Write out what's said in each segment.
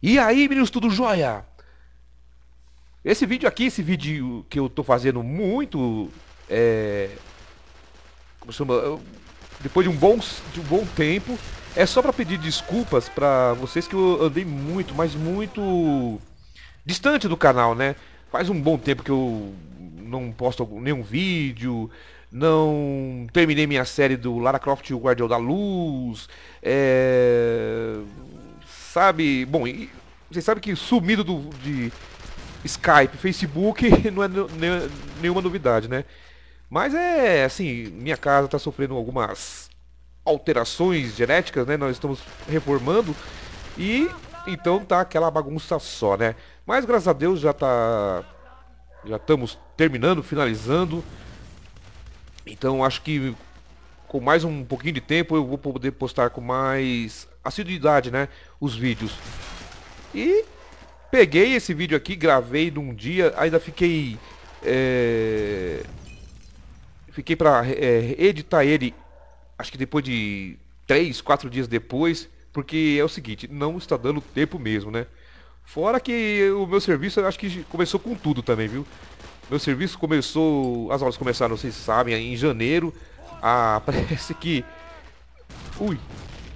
E aí, meninos, tudo jóia? Esse vídeo aqui, esse vídeo que eu tô fazendo muito... É... Como chama? Depois de um, bom, de um bom tempo, é só pra pedir desculpas pra vocês que eu andei muito, mas muito... Distante do canal, né? Faz um bom tempo que eu não posto nenhum vídeo, não terminei minha série do Lara Croft e o Guardião da Luz, é sabe? Bom, e, você sabe que sumido do, de Skype, Facebook não é nenhuma novidade, né? Mas é assim, minha casa está sofrendo algumas alterações genéticas, né? Nós estamos reformando e então tá aquela bagunça só, né? Mas graças a Deus já tá já estamos terminando, finalizando. Então acho que com mais um pouquinho de tempo eu vou poder postar com mais assiduidade, né, os vídeos. E peguei esse vídeo aqui, gravei num dia, ainda fiquei... É... Fiquei pra é, editar ele, acho que depois de 3, 4 dias depois, porque é o seguinte, não está dando tempo mesmo, né? Fora que o meu serviço, acho que começou com tudo também, viu? Meu serviço começou, as aulas começaram, vocês sabem, em janeiro, ah, parece que. Ui,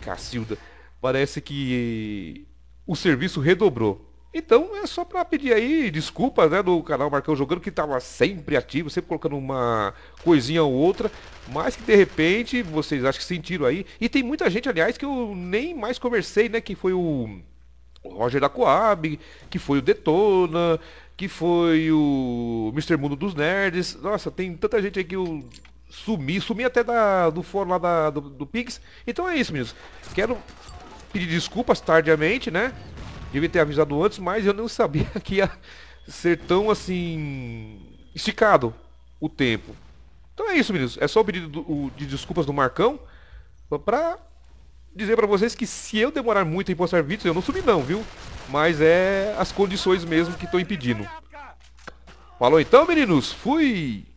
Cacilda. Parece que o serviço redobrou. Então é só para pedir aí desculpas né, do canal Marcão Jogando, que estava sempre ativo, sempre colocando uma coisinha ou outra, mas que de repente vocês acham que sentiram aí. E tem muita gente, aliás, que eu nem mais conversei, né? Que foi o Roger da Coab, que foi o Detona, que foi o Mr. Mundo dos Nerds. Nossa, tem tanta gente aí que eu sumir, sumir até da, do foro lá da, do, do Pix. Então é isso, meninos. Quero pedir desculpas tardiamente, né? Devia ter avisado antes, mas eu não sabia que ia ser tão assim. esticado o tempo. Então é isso, meninos. É só o pedido de desculpas do Marcão. Pra dizer pra vocês que se eu demorar muito em postar vídeos, eu não sumi não, viu? Mas é as condições mesmo que estão impedindo. Falou então, meninos. Fui!